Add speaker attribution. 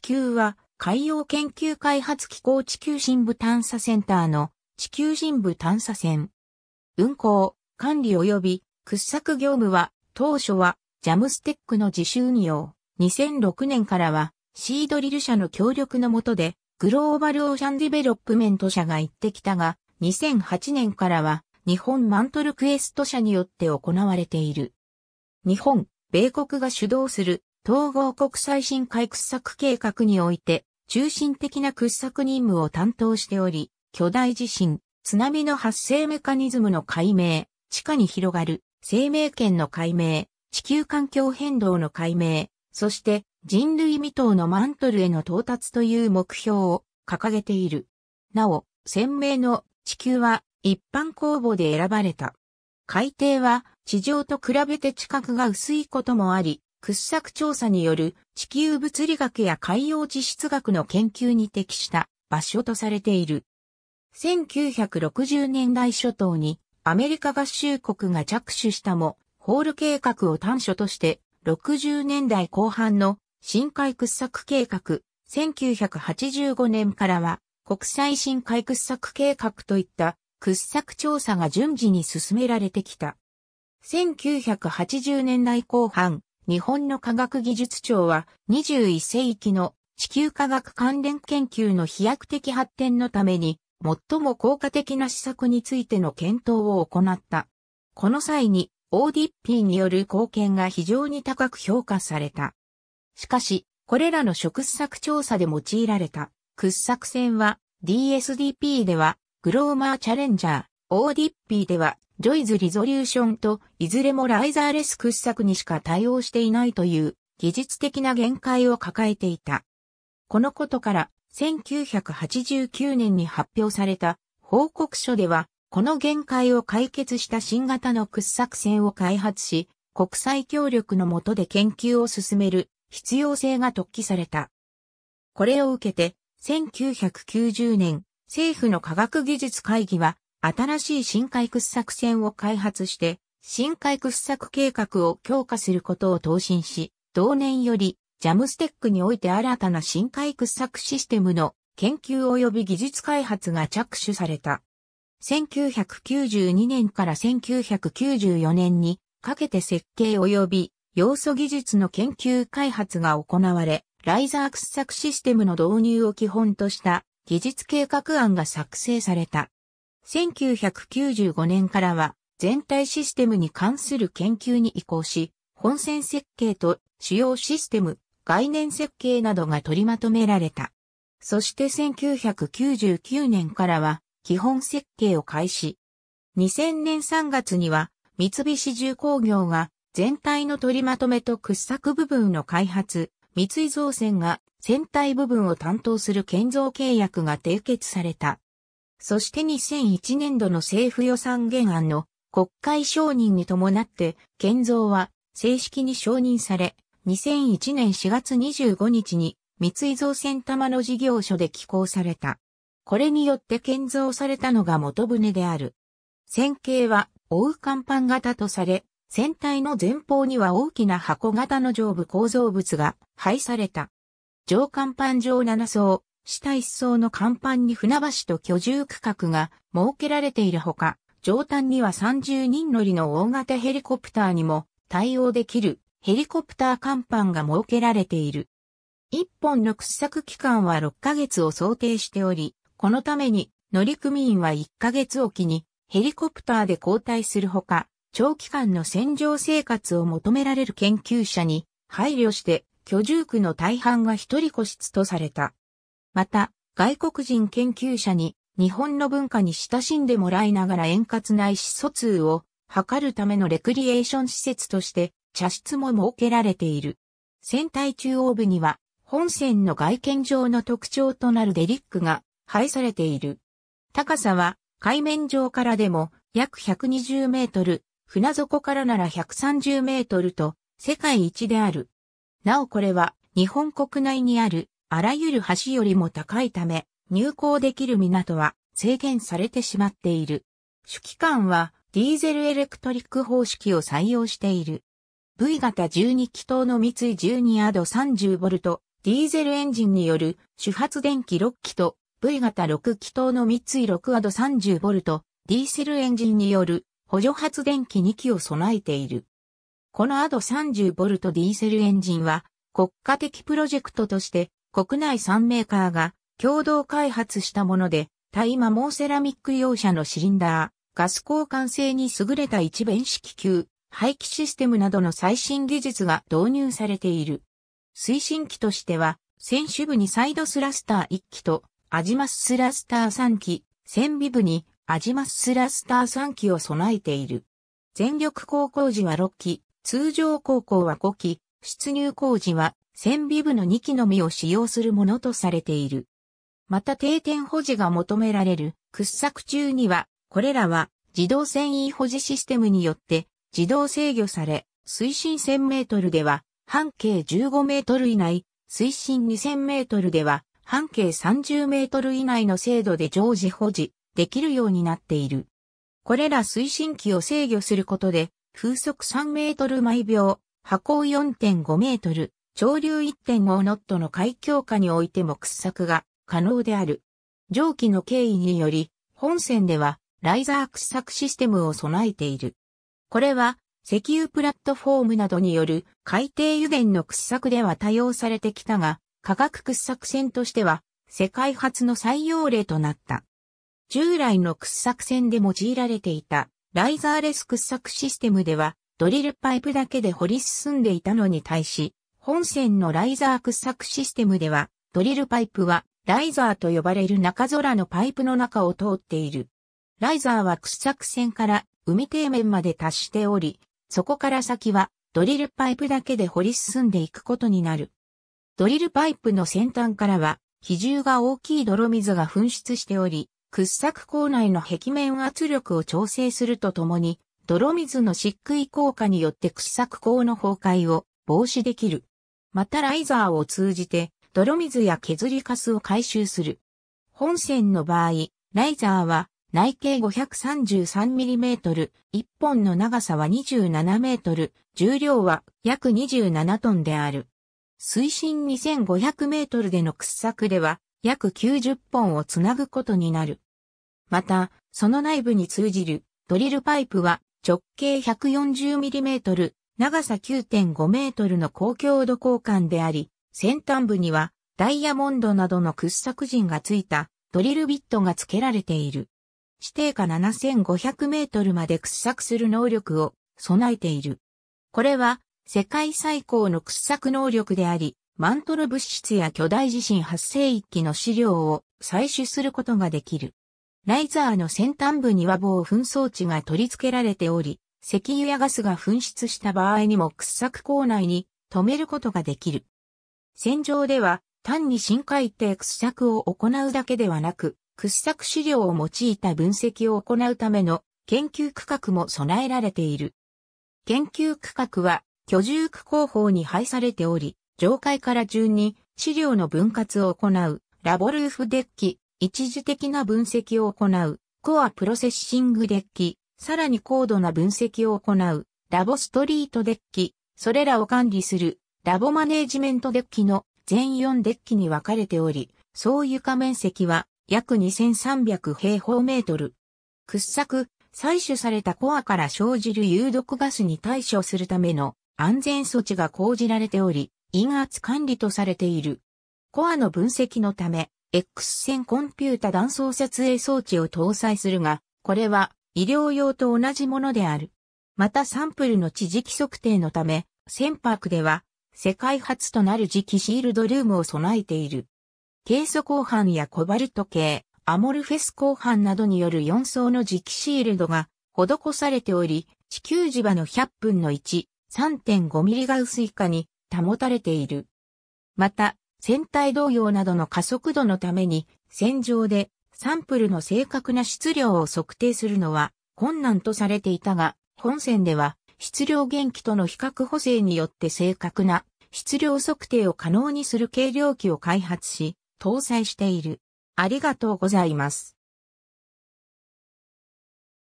Speaker 1: 地球は海洋研究開発機構地球深部探査センターの地球深部探査船。運航、管理及び掘削業務は当初はジャムステックの自主運用。2006年からはシードリル社の協力のもとでグローバルオーシャンディベロップメント社が行ってきたが2008年からは日本マントルクエスト社によって行われている。日本、米国が主導する統合国際深海掘削計画において、中心的な掘削任務を担当しており、巨大地震、津波の発生メカニズムの解明、地下に広がる生命圏の解明、地球環境変動の解明、そして人類未踏のマントルへの到達という目標を掲げている。なお、鮮明の地球は一般公募で選ばれた。海底は地上と比べて地殻が薄いこともあり、掘削調査による地球物理学や海洋地質学の研究に適した場所とされている。1960年代初頭にアメリカ合衆国が着手したも、ホール計画を端緒として、60年代後半の深海掘削計画、1985年からは国際深海掘削計画といった掘削調査が順次に進められてきた。1980年代後半、日本の科学技術庁は21世紀の地球科学関連研究の飛躍的発展のために最も効果的な施策についての検討を行った。この際に ODP による貢献が非常に高く評価された。しかし、これらの食作調査で用いられた掘削船は DSDP ではグローマーチャレンジャー、ODP ではジョイズリゾリューションといずれもライザーレス掘削にしか対応していないという技術的な限界を抱えていた。このことから1989年に発表された報告書では、この限界を解決した新型の掘削船を開発し、国際協力の下で研究を進める必要性が突起された。これを受けて、1990年、政府の科学技術会議は、新しい深海掘削船を開発して、深海掘削計画を強化することを答申し、同年より、ジャムステックにおいて新たな深海掘削システムの研究及び技術開発が着手された。1992年から1994年にかけて設計及び要素技術の研究開発が行われ、ライザー掘削システムの導入を基本とした技術計画案が作成された。1995年からは全体システムに関する研究に移行し、本線設計と主要システム、概念設計などが取りまとめられた。そして1999年からは基本設計を開始。2000年3月には三菱重工業が全体の取りまとめと掘削部分の開発、三井造船が船体部分を担当する建造契約が締結された。そして2001年度の政府予算原案の国会承認に伴って、建造は正式に承認され、2001年4月25日に三井造船玉の事業所で寄港された。これによって建造されたのが元船である。船形は大甲板型とされ、船体の前方には大きな箱型の上部構造物が配された。上甲板上7層、下一層の甲板に船橋と居住区画が設けられているほか、上端には30人乗りの大型ヘリコプターにも対応できるヘリコプター甲板が設けられている。一本の掘削期間は6ヶ月を想定しており、このために乗組員は1ヶ月おきにヘリコプターで交代するほか、長期間の戦場生活を求められる研究者に配慮して居住区の大半が一人個室とされた。また、外国人研究者に日本の文化に親しんでもらいながら円滑な意思疎通を図るためのレクリエーション施設として茶室も設けられている。船体中央部には本船の外見上の特徴となるデリックが配されている。高さは海面上からでも約120メートル、船底からなら130メートルと世界一である。なおこれは日本国内にあるあらゆる橋よりも高いため、入港できる港は制限されてしまっている。主機関はディーゼルエレクトリック方式を採用している。V 型12気筒の三井12アド 30V ディーゼルエンジンによる主発電機6機と V 型6気筒の三井6アド 30V ディーゼルエンジンによる補助発電機2機を備えている。このアド 30V ディーゼルエンジンは国家的プロジェクトとして国内3メーカーが共同開発したもので、対モーセラミック用車のシリンダー、ガス交換性に優れた一弁式球、排気システムなどの最新技術が導入されている。推進機としては、選手部にサイドスラスター1機と、アジマススラスター3機、船尾部にアジマススラスター3機を備えている。全力航行時は6機、通常航行は5機、出入工時は線尾部の2機のみを使用するものとされている。また定点保持が求められる掘削中には、これらは自動繊維保持システムによって自動制御され、水深1000メートルでは半径15メートル以内、水深2000メートルでは半径30メートル以内の精度で常時保持できるようになっている。これら推進機を制御することで、風速3メートル毎秒、波高4.5メートル、潮流1.5ノットの海峡下においても掘削が可能である。上記の経緯により、本線ではライザー掘削システムを備えている。これは、石油プラットフォームなどによる海底油田の掘削では多用されてきたが、化学掘削船としては世界初の採用例となった。従来の掘削船で用いられていたライザーレス掘削システムではドリルパイプだけで掘り進んでいたのに対し、本線のライザー掘削システムでは、ドリルパイプは、ライザーと呼ばれる中空のパイプの中を通っている。ライザーは掘削線から海底面まで達しており、そこから先はドリルパイプだけで掘り進んでいくことになる。ドリルパイプの先端からは、比重が大きい泥水が噴出しており、掘削口内の壁面圧力を調整するとともに、泥水の漆喰効果によって掘削口の崩壊を防止できる。またライザーを通じて、泥水や削りカスを回収する。本線の場合、ライザーは内径 533mm、1本の長さは 27m、重量は約27トンである。水深 2500m での掘削では約90本をつなぐことになる。また、その内部に通じるドリルパイプは直径 140mm、長さ9.5メートルの高強度交換であり、先端部にはダイヤモンドなどの掘削陣がついたドリルビットが付けられている。指定下7500メートルまで掘削する能力を備えている。これは世界最高の掘削能力であり、マントル物質や巨大地震発生域の資料を採取することができる。ライザーの先端部には防噴装置が取り付けられており、石油やガスが噴出した場合にも掘削口内に止めることができる。戦場では単に深海底掘削を行うだけではなく、掘削資料を用いた分析を行うための研究区画も備えられている。研究区画は居住区工法に配されており、上階から順に資料の分割を行う、ラボルーフデッキ、一時的な分析を行う、コアプロセッシングデッキ、さらに高度な分析を行う、ラボストリートデッキ、それらを管理する、ラボマネージメントデッキの全4デッキに分かれており、総床面積は約2300平方メートル。掘削、採取されたコアから生じる有毒ガスに対処するための安全措置が講じられており、陰圧管理とされている。コアの分析のため、X 線コンピュータ断層撮影装置を搭載するが、これは医療用と同じものである。またサンプルの地磁気測定のため、船舶では世界初となる磁気シールドルームを備えている。ケイ素鋼板やコバルト系、アモルフェス鋼板などによる4層の磁気シールドが施されており、地球磁場の100分の1、3.5ミリガウス以下に保たれている。また、船体動揺などの加速度のために、船上でサンプルの正確な質量を測定するのは困難とされていたが、本線では質量元気との比較補正によって正確な質量測定を可能にする計量器を開発し、搭載している。ありがとうございます。